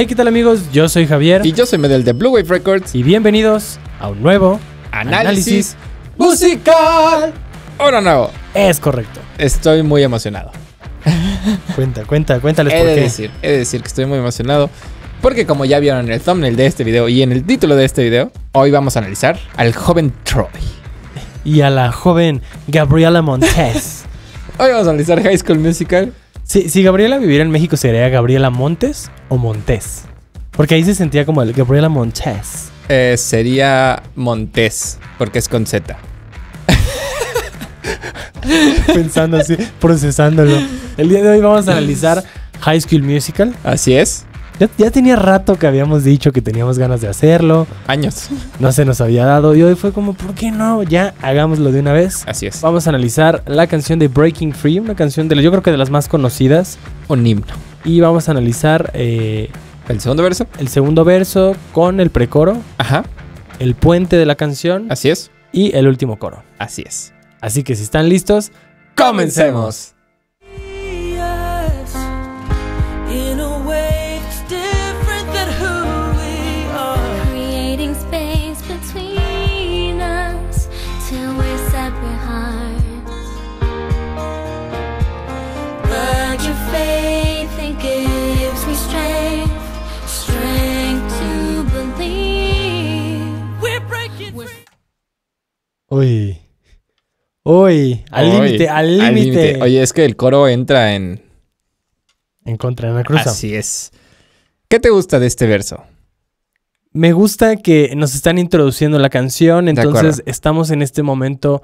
Hey, ¿qué tal amigos? Yo soy Javier. Y yo soy Medel de Blue Wave Records. Y bienvenidos a un nuevo análisis, musical. Ahora no. Es correcto. Estoy muy emocionado. cuenta, cuenta, cuéntales he por de Decir, he de decir que estoy muy emocionado. Porque como ya vieron en el thumbnail de este video y en el título de este video, hoy vamos a analizar al joven Troy. Y a la joven Gabriela Montes. hoy vamos a analizar High School Musical si, Gabriela viviera en México, ¿sería Gabriela Montes o Montes? Porque ahí se sentía como el Gabriela Montes. Eh, sería Montes, porque es con Z. Pensando así, procesándolo. El día de hoy vamos a analizar High School Musical. Así es. Ya, tenía rato que habíamos dicho que teníamos ganas de hacerlo. Años. No se nos había dado y hoy fue como, ¿por qué no? Ya hagámoslo de una vez. Así es. Vamos a analizar la canción de Breaking Free, una canción de yo creo que de las más conocidas. Un himno. Y vamos a analizar... Eh, ¿El segundo verso? El segundo verso con el precoro. Ajá. El puente de la canción. Así es. Y el último coro. Así es. Así que si están listos, comencemos. Uy. Uy, al límite, al límite. Oye, es que el coro entra en... En contra, de la cruz. Así es. ¿Qué te gusta de este verso? Me gusta que nos están introduciendo la canción, entonces estamos en este momento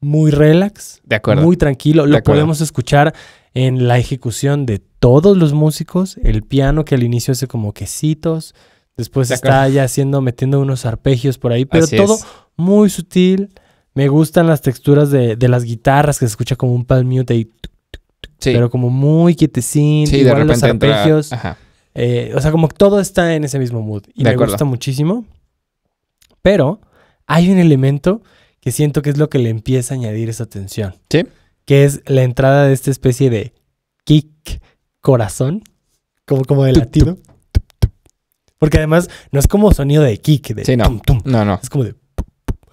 muy relax, de acuerdo. muy tranquilo. Lo podemos escuchar en la ejecución de todos los músicos. El piano que al inicio hace como quesitos, después está ya haciendo, metiendo unos arpegios por ahí, pero todo muy sutil. Me gustan las texturas de, las guitarras que se escucha como un palm mute ahí, pero como muy quietecín, igual los arpegios. Eh, o sea, como todo está en ese mismo mood y me gusta muchísimo. Pero hay un elemento que siento que es lo que le empieza a añadir esa tensión. Sí. Que es la entrada de esta especie de kick corazón, como, como de latido. Porque además no es como sonido de kick, de Tum, tum. No, no. Es como de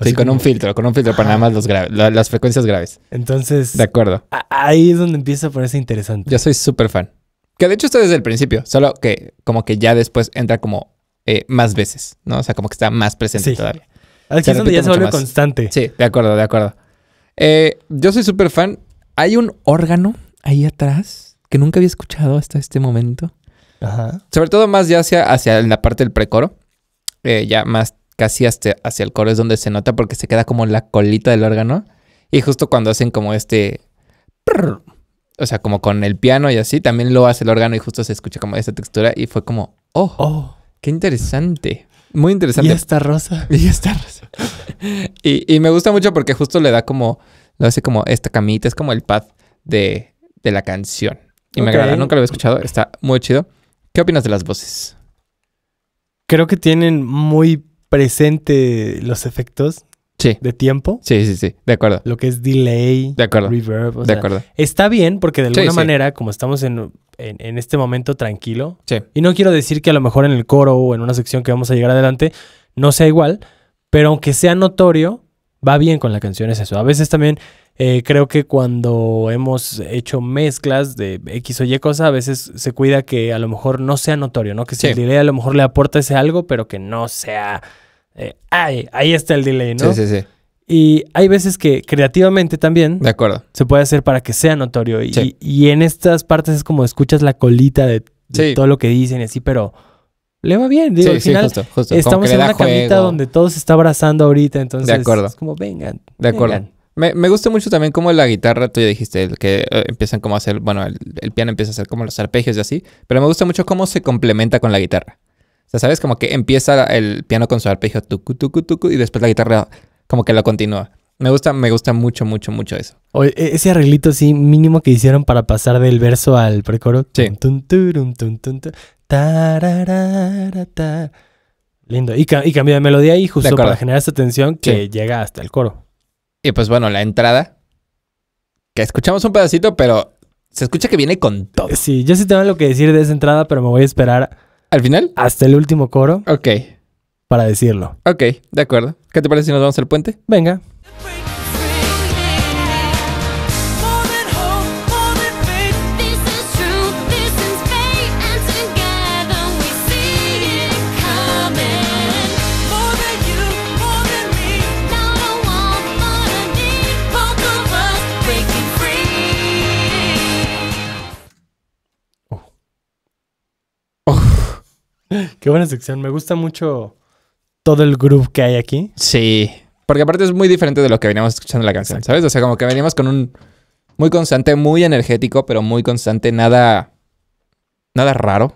sí, con un filtro, con un filtro para nada más los graves, las frecuencias graves. Entonces. De acuerdo. Ahí es donde empieza a ponerse interesante. Yo soy súper fan. Que de hecho está desde el principio, solo que como que ya después entra como eh, más veces, ¿no? O sea, como que está más presente todavía. Aquí es donde ya se vuelve constante. Sí, de acuerdo, de acuerdo. Eh, yo soy súper fan. Hay un órgano ahí atrás que nunca había escuchado hasta este momento. Ajá. Sobre todo más ya hacia, hacia la parte del precoro. Eh, ya más casi hasta, hacia el coro es donde se nota porque se queda como la colita del órgano. Y justo cuando hacen como este... o sea, como con el piano y así, también lo hace el órgano y justo se escucha como esa textura y fue como, oh, oh. qué interesante. Muy interesante. Y está rosa. Y está rosa. y, me gusta mucho porque justo le da como, lo hace como esta camita, es como el pad de, la canción. Y me agrada, nunca lo había escuchado, está muy chido. ¿Qué opinas de las voces? Creo que tienen muy presente los efectos de tiempo. Sí, sí, sí, de acuerdo. Lo que es delay, de reverb. de acuerdo. Está bien porque de alguna manera, como estamos en, en, en, este momento tranquilo, y no quiero decir que a lo mejor en el coro o en una sección que vamos a llegar adelante no sea igual, pero aunque sea notorio, va bien con la canción, es eso. A veces también eh, creo que cuando hemos hecho mezclas de X o Y cosa, a veces se cuida que a lo mejor no sea notorio, ¿no? Que si el delay a lo mejor le aporta ese algo, pero que no sea. Eh, ¡Ay! Ahí está el delay, ¿no? Sí, sí, sí. Y hay veces que creativamente también. De acuerdo. Se puede hacer para que sea notorio. Y, y en estas partes es como escuchas la colita de, todo lo que dicen y así, pero le va bien. Digo, al final, sí, justo, justo. Estamos en una camita donde todo se está abrazando ahorita, entonces de acuerdo. es como vengan. De acuerdo. Me, gusta mucho también como la guitarra, tú ya dijiste, el que eh, empiezan como a hacer, bueno, el, piano empieza a hacer como los arpegios y así, pero me gusta mucho cómo se complementa con la guitarra. O sea, ¿sabes? Como que empieza el piano con su arpegio tucu, tucu, tucu, y después la guitarra como que lo continúa. Me gusta, me gusta mucho, mucho, mucho eso. O e-, ese arreglito así mínimo que hicieron para pasar del verso al precoro. Sí. Lindo. Y, ca de melodía y justo para generar esa tensión que llega hasta el coro. Y pues bueno, la entrada, que escuchamos un pedacito, pero se escucha que viene con todo. Sí, yo sí tengo lo que decir de esa entrada, pero me voy a esperar. ¿Al final? Hasta el último coro. Ok. Para decirlo. Ok, de acuerdo. ¿Qué te parece si nos vamos al puente? Venga. Qué buena sección. Me gusta mucho todo el groove que hay aquí. Sí. Porque aparte es muy diferente de lo que veníamos escuchando en la canción, ¿sabes? O sea, como que veníamos con un muy constante, muy energético, pero muy constante, nada nada raro,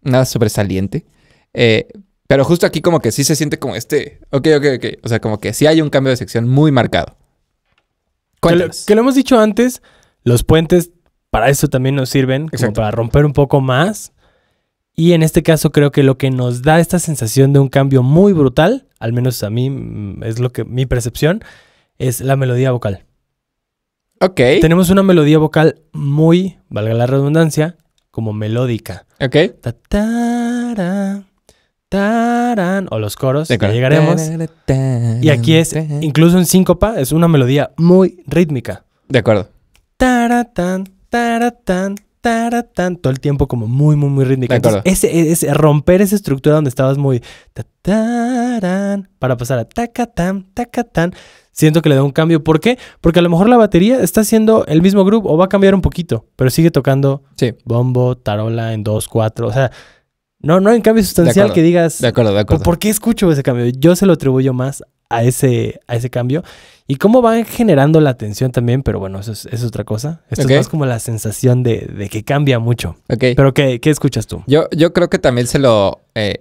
nada sobresaliente. Eh, pero justo aquí como que sí se siente como este, ok, ok, ok. O sea, como que sí hay un cambio de sección muy marcado. Que lo, que lo, hemos dicho antes, los puentes para eso también nos sirven, como para romper un poco más y en este caso creo que lo que nos da esta sensación de un cambio muy brutal, al menos a mí mm, es lo que mi percepción, es la melodía vocal. Ok. Tenemos una melodía vocal muy, valga la redundancia, como melódica. Ok. Ta -ta o los coros, llegaremos. y aquí es, incluso en síncopa, es una melodía muy rítmica. De acuerdo. Taratan, tara, todo el tiempo como muy, muy, muy rítmica. ese, ese, romper esa estructura donde estabas muy para pasar a tacatán, tacatán, siento que le da un cambio. ¿Por qué? Porque a lo mejor la batería está haciendo el mismo grupo o va a cambiar un poquito, pero sigue tocando sí. bombo, tarola en 2, 4, o sea... No, no hay un cambio sustancial que digas. De acuerdo, de acuerdo. Pues, ¿Por qué escucho ese cambio? Yo se lo atribuyo más a ese, a ese cambio. Y cómo van generando la atención también, pero bueno, eso es, otra cosa. Esto es más como la sensación de, que cambia mucho. Ok. Pero ¿qué, escuchas tú? Yo, yo creo que también se lo, eh,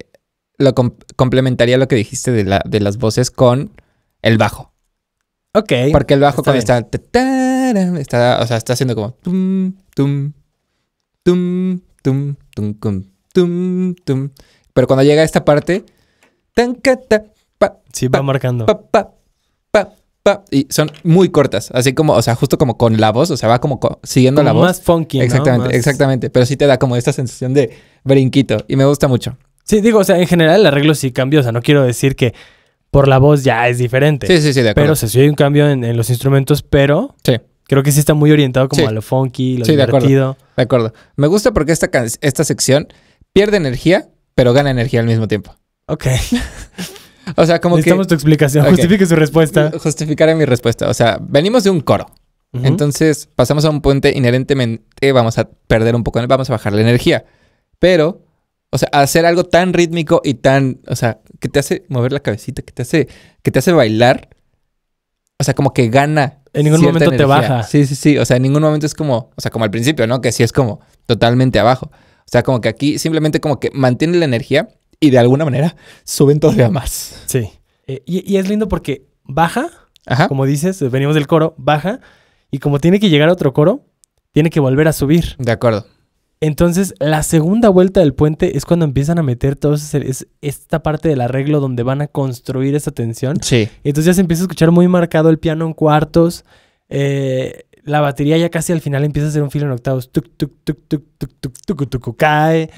lo complementaría lo que dijiste de, la, de las voces con el bajo. Ok. Porque el bajo cuando está, está, o sea, está haciendo como tum, tum, tum, tum, tum, tum, Pero cuando llega a esta parte, tan, sí, va marcando. Pa, pa, pa, y son muy cortas, así como, o sea, justo como con la voz, o sea, va como siguiendo la voz. Más funky. Exactamente, exactamente. Pero sí te da como esta sensación de brinquito y me gusta mucho. Sí, digo, o sea, en general el arreglo sí cambia, o sea, no quiero decir que por la voz ya es diferente. Sí, sí, sí, de acuerdo. Pero o sí hay un cambio en, los instrumentos, pero sí. creo que sí está muy orientado como a lo funky, lo divertido. De acuerdo. de acuerdo. Me gusta porque esta, esta sección pierde energía, pero gana energía al mismo tiempo. Ok. O sea, como Necesitamos que... tu explicación. Justifique su respuesta. Justificaré mi respuesta. O sea, venimos de un coro. Entonces, pasamos a un puente, inherentemente vamos a perder un poco, vamos a bajar la energía. Pero, o sea, hacer algo tan rítmico y tan, o sea, que te hace mover la cabecita, que te hace, que te hace bailar, o sea, como que gana. En ningún momento te baja. Sí, sí, sí. O sea, en ningún momento es como, o sea, como al principio, ¿no? Que sí es como totalmente abajo. O sea, como que aquí simplemente como que mantiene la energía y de alguna manera suben todavía más. Sí. Eh, y, es lindo porque baja, como dices, venimos del coro, baja, y como tiene que llegar a otro coro, tiene que volver a subir. De acuerdo. Entonces, la segunda vuelta del puente es cuando empiezan a meter todos... es, esta parte del arreglo donde van a construir esa tensión. Sí. Entonces ya se empieza a escuchar muy marcado el piano en cuartos. Eh, la batería ya casi al final empieza a hacer un filo en octavos. Tuk, tuk, tuk, tuk, tuk, tuk, tuk, tuk, cae.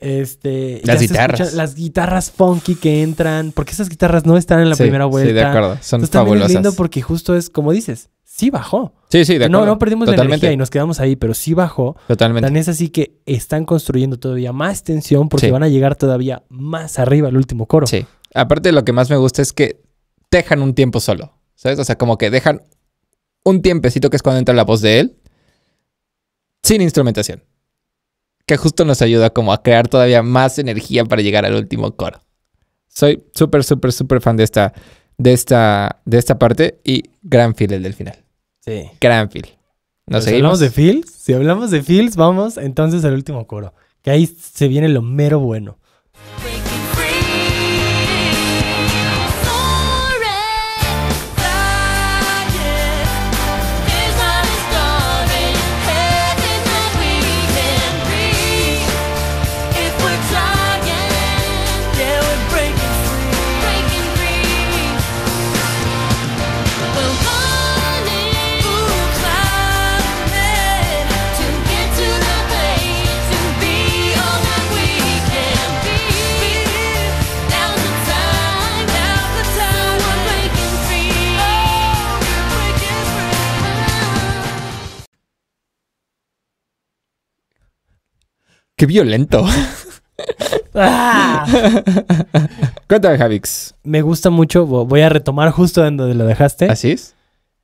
Este. Las guitarras. las guitarras funky que entran. Porque esas guitarras no están en la primera vuelta. Sí, de acuerdo. Son fabulosas. lindo porque justo es, como dices, sí bajó. Sí, sí, de acuerdo. No, no perdimos la energía y nos quedamos ahí, pero sí bajó. Totalmente. Tan es así que están construyendo todavía más tensión porque van a llegar todavía más arriba al último coro. Sí. Aparte, lo que más me gusta es que dejan un tiempo solo. ¿Sabes? O sea, como que dejan un tiempecito, que es cuando entra la voz de él, sin instrumentación. Que justo nos ayuda como a crear todavía más energía para llegar al último coro. Soy súper, súper, súper fan de esta, de esta, de esta parte y gran feel el del final. Sí. Gran feel. Nos si pues, hablamos de feels, si hablamos de feels, vamos entonces al último coro. Que ahí se viene lo mero bueno. Qué violento. Ah. Cuéntame, Javix. Me gusta mucho, voy a retomar justo donde lo dejaste. Así es.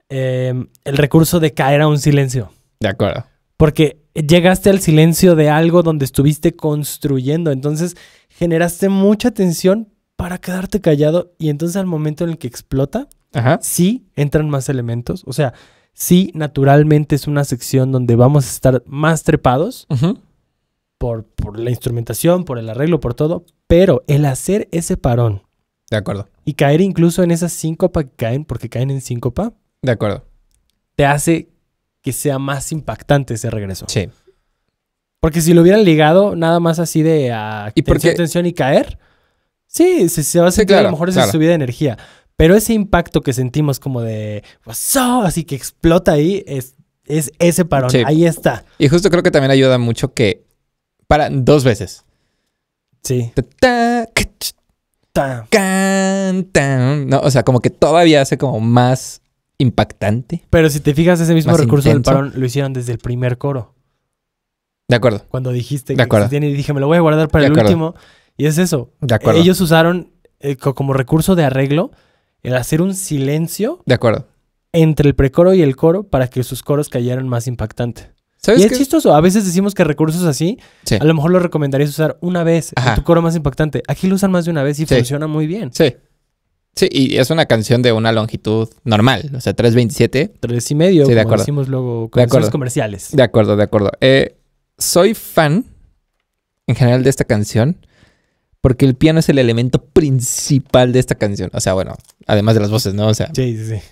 Em, el recurso de caer a un silencio. De acuerdo. Porque llegaste al silencio de algo donde estuviste construyendo, entonces generaste mucha tensión para quedarte callado y entonces al momento en el que explota, sí entran más elementos. O sea, sí naturalmente es una sección donde vamos a estar más trepados. Ajá por, la instrumentación, por el arreglo, por todo, pero el hacer ese parón. De acuerdo. Y caer incluso en esa síncopa que caen, porque caen en síncopa. De acuerdo. Te hace que sea más impactante ese regreso. Sí. Porque si lo hubieran ligado nada más así de a ¿Y tensión, porque... tensión y caer, sí, se, va a sentir a lo mejor esa subida de energía. Pero ese impacto que sentimos como de así que explota ahí, es, es ese parón. Ahí está. Y justo creo que también ayuda mucho que para dos veces. Sí. No, o sea, como que todavía hace como más impactante. Pero si te fijas, ese mismo recurso del parón lo hicieron desde el primer coro. De acuerdo. Cuando dijiste que se tiene y dije, me lo voy a guardar para el último. Y es eso. De acuerdo. Ellos usaron eh, como recurso de arreglo el hacer un silencio. De acuerdo. Entre el precoro y el coro para que sus coros cayeran más impactantes. ¿Sabes y es chistoso. A veces decimos que recursos así, a lo mejor lo recomendarías usar una vez en tu coro más impactante. Aquí lo usan más de una vez y funciona muy bien. Sí. Sí, y es una canción de una longitud normal, o sea, 3.27. 3.5, y medio, sí, de acuerdo. decimos luego con de comerciales. De acuerdo, de acuerdo. Eh, soy fan, en general, de esta canción, porque el piano es el elemento principal de esta canción. O sea, bueno, además de las voces, ¿no? O sea... Sí, sí, sí.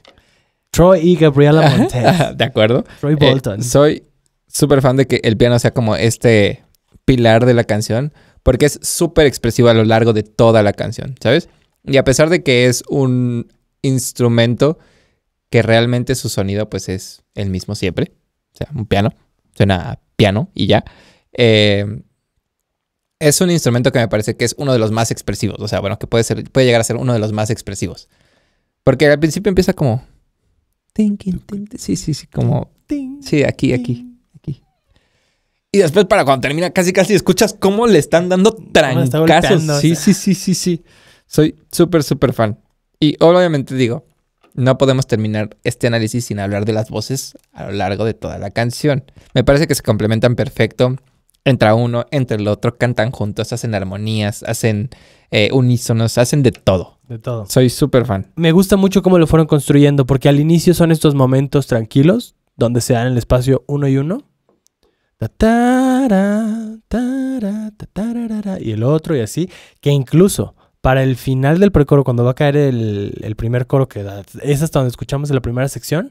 Troy y Gabriela Montez. de acuerdo. Troy eh, Bolton. soy súper fan de que el piano sea como este pilar de la canción, porque es súper expresivo a lo largo de toda la canción, ¿sabes? Y a pesar de que es un instrumento que realmente su sonido pues es el mismo siempre, o sea, un piano, suena piano y ya, eh, es un instrumento que me parece que es uno de los más expresivos, o sea, bueno, que puede, ser, puede llegar a ser uno de los más expresivos, porque al principio empieza como... Sí, sí, sí, como... Sí, aquí, aquí. Y después para cuando termina, casi casi escuchas cómo le están dando trancazos. Sí, sí, sí, sí, sí. Soy súper, súper fan. Y obviamente digo, no podemos terminar este análisis sin hablar de las voces a lo largo de toda la canción. Me parece que se complementan perfecto. Entra uno, entre el otro, cantan juntos, hacen armonías, hacen eh, unísonos, hacen de todo. De todo. Soy súper fan. Me gusta mucho cómo lo fueron construyendo, porque al inicio son estos momentos tranquilos, donde se dan el espacio uno y uno y el otro y así, que incluso para el final del precoro, cuando va a caer el, primer coro que es hasta donde escuchamos la primera sección,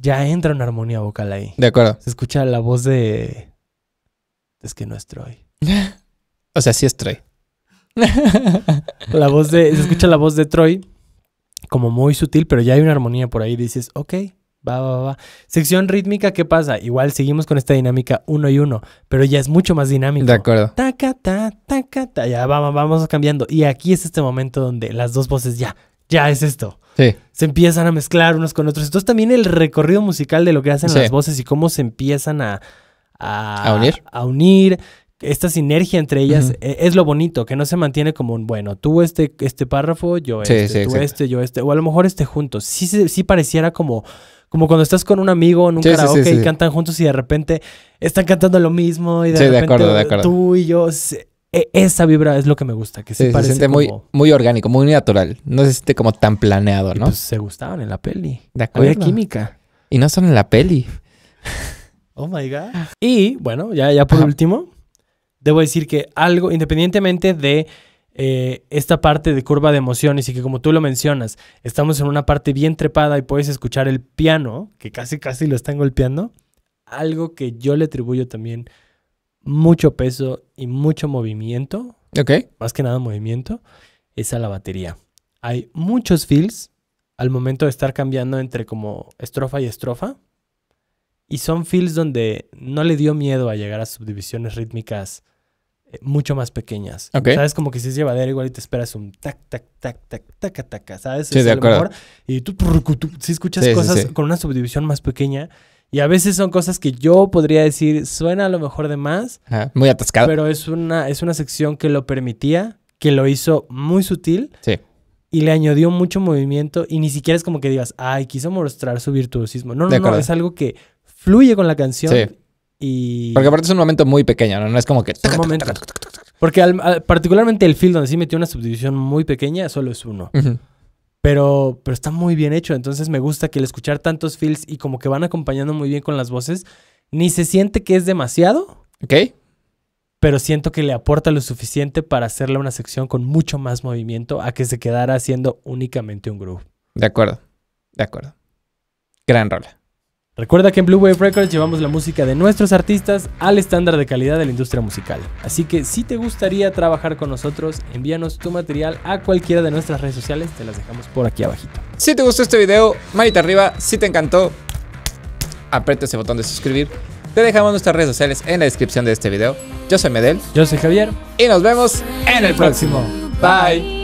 ya entra una armonía vocal ahí. De acuerdo. Se escucha la voz de... Es que no es Troy. o sea, sí es Troy. la voz de... Se escucha la voz de Troy como muy sutil, pero ya hay una armonía por ahí. Dices, ok, Va, va, va. Sección rítmica, ¿qué pasa? Igual seguimos con esta dinámica uno y uno, pero ya es mucho más dinámico. De acuerdo. ta, ta. Ya vamos, vamos cambiando. Y aquí es este momento donde las dos voces ya, ya es esto. Sí. Se empiezan a mezclar unos con otros. Entonces también el recorrido musical de lo que hacen las voces y cómo se empiezan a, a, unir. A unir, esta sinergia entre ellas e-, es lo bonito, que no se mantiene como un, bueno, tú este, este párrafo, yo este, tú este, yo este, o a lo mejor este juntos. Sí, sí pareciera como, como cuando estás con un amigo en un karaoke y cantan juntos y de repente están cantando lo mismo y de repente tú y yo... E-, esa vibra es lo que me gusta, que se parece siente muy, muy orgánico, muy natural. No se siente como tan planeado, ¿no? pues se gustaban en la peli. De acuerdo. Había química. Y no son en la peli. Oh my God. Y bueno, ya, ya por último, debo decir que algo, independientemente de eh, esta parte de curva de emociones y que como tú lo mencionas, estamos en una parte bien trepada y puedes escuchar el piano, que casi casi lo están golpeando, algo que yo le atribuyo también mucho peso y mucho movimiento, más que nada movimiento, es a la batería. Hay muchos fills al momento de estar cambiando entre como estrofa y estrofa. Y son fills donde no le dio miedo a llegar a subdivisiones rítmicas eh, mucho más pequeñas. ¿Sabes? Como que si es llevadera igual y te esperas un tac, tac, tac, tac, tac, tac, ¿sabes? Sí, es de acuerdo. Mejor. Y tú, si escuchas cosas con una subdivisión más pequeña. Y a veces son cosas que yo podría decir, suena a lo mejor de más. muy atascado. Pero es una, es una sección que lo permitía, que lo hizo muy sutil. Sí. Y le añadió mucho movimiento. Y ni siquiera es como que digas, ay, quiso mostrar su virtuosismo. No, no, no. Es algo que fluye con la canción porque aparte es un momento muy pequeño, ¿no? es como que... Porque particularmente el feel donde sí metió una subdivisión muy pequeña solo es uno. Pero, pero está muy bien hecho. Entonces me gusta que al escuchar tantos feels y como que van acompañando muy bien con las voces, ni se siente que es demasiado. Ok. Pero siento que le aporta lo suficiente para hacerle una sección con mucho más movimiento a que se quedara haciendo únicamente un groove. De acuerdo. De acuerdo. Gran rola. Recuerda que en Blue Wave Records llevamos la música de nuestros artistas al estándar de calidad de la industria musical. Así que si te gustaría trabajar con nosotros, envíanos tu material a cualquiera de nuestras redes sociales, te las dejamos por aquí abajito. Si te gustó este video, manita arriba, si te encantó, aprieta ese botón de suscribir. Te dejamos nuestras redes sociales en la descripción de este video. Yo soy Medel. Yo soy Javier. Y nos vemos en el próximo. Bye.